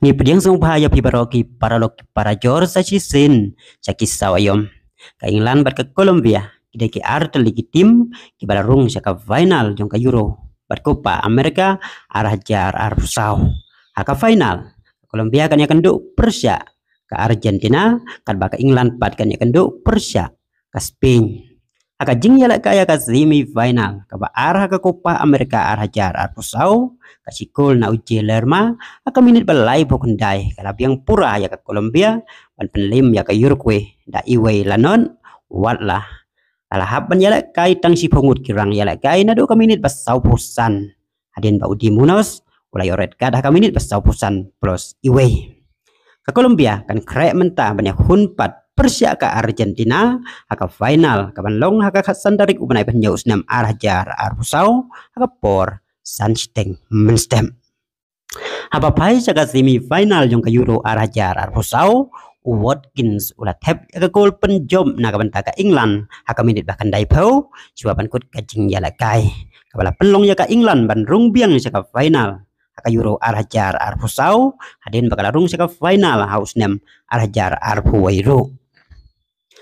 ni pedieng sung bahaya pi baroki para loki para jor sa chisin sa ka england bat ke Colombia kita ki art ligi tim ki balarung sa ka final jong ka Euro bat Copa America arah jar arusau haka final Colombia kan kendo Persia ka Argentina kan baka England pat kan kendo Persia ka Spain aka jingyala kaya ka semi final kaba arha ka kopa amerika arha jar ar sao ka sikol na uji lerma aka minit balai pokundai kala biang pura ya ka Kolombia wan penlim ya ka uruguay da iwe lanon watla ala habban yala kai tang si pongut kirang yala kai na do ka minit basau pusan hadin ba udi munos ulai oret ka da ka minit basau pusan plus iwe ka Kolombia kan krek mentah banyak hunpat Persia ke Argentina haka final kaban long haka sandarik ubanai ban senam arhajar arusau haka por sansteng menstem apa pai jaga semi final yung ke Euro arhajar arusau Watkins ulah tap ke gol penjom na kaban taka England haka minit bahkan daipau pau bangkut kut kajing yala kai kepala pelong ya ka England ban rung biang saka final haka Euro arhajar arusau hadin bakal rung saka final hausnem arhajar arpuwairo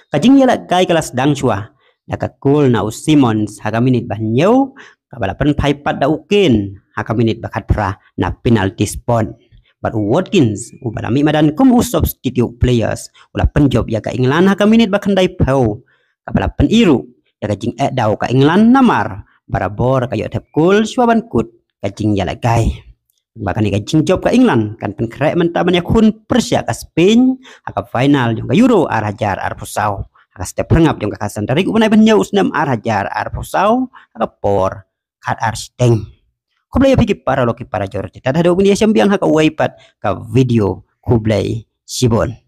kajing yala gai kalas dang chua daka kul na haka minit ba nyau kabalapan paipat da ukin haka minit bakat pra na penalty spot but Watkins ubalami madan kum substitute players ula penjob ya ka England haka minit bakan dai pau kabalapan iru ya kajing e dau ka England namar barabor kayo tep kul suaban kut kajing yala gai bahkan ikan cincop ke England kan kerek mentah banyak kun Persia ke Spain akap final yung Euro arah hajar ar pusau aka step rengap kasan dari ku banai banya senam ar hajar ar pusau aka por kat ar kublai pigi para loki para jorti ada do bunyi sembiang haka waipat ke video kublai sibon